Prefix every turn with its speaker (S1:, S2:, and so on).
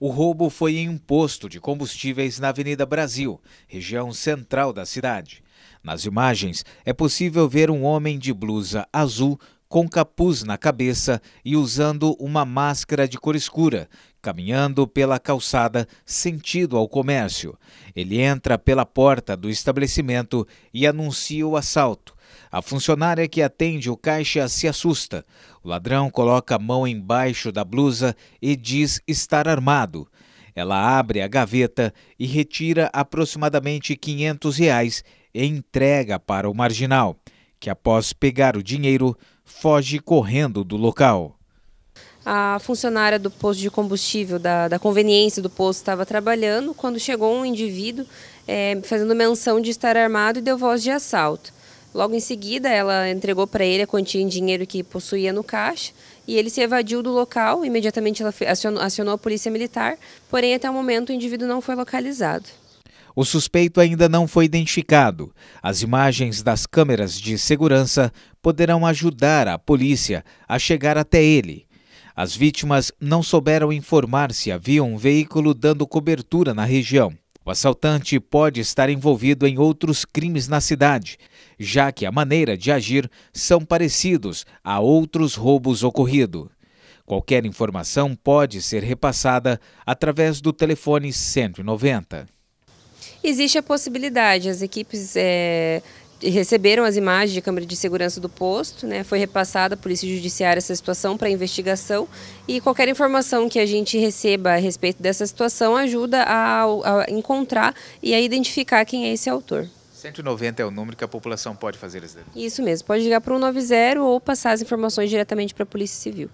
S1: O roubo foi em um posto de combustíveis na Avenida Brasil, região central da cidade. Nas imagens, é possível ver um homem de blusa azul com capuz na cabeça e usando uma máscara de cor escura, caminhando pela calçada sentido ao comércio. Ele entra pela porta do estabelecimento e anuncia o assalto. A funcionária que atende o caixa se assusta. O ladrão coloca a mão embaixo da blusa e diz estar armado. Ela abre a gaveta e retira aproximadamente 500 reais e entrega para o marginal, que após pegar o dinheiro, foge correndo do local
S2: a funcionária do posto de combustível, da, da conveniência do posto, estava trabalhando quando chegou um indivíduo é, fazendo menção de estar armado e deu voz de assalto. Logo em seguida, ela entregou para ele a quantia em dinheiro que possuía no caixa e ele se evadiu do local. Imediatamente, ela acionou, acionou a polícia militar, porém, até o momento, o indivíduo não foi localizado.
S1: O suspeito ainda não foi identificado. As imagens das câmeras de segurança poderão ajudar a polícia a chegar até ele as vítimas não souberam informar se havia um veículo dando cobertura na região. O assaltante pode estar envolvido em outros crimes na cidade, já que a maneira de agir são parecidos a outros roubos ocorridos. Qualquer informação pode ser repassada através do telefone 190.
S2: Existe a possibilidade, as equipes é receberam as imagens de câmera de segurança do posto, né? Foi repassada à Polícia Judiciária essa situação para investigação e qualquer informação que a gente receba a respeito dessa situação ajuda a, a encontrar e a identificar quem é esse autor.
S1: 190 é o número que a população pode fazer isso.
S2: Isso mesmo, pode ligar para o 190 ou passar as informações diretamente para a Polícia Civil.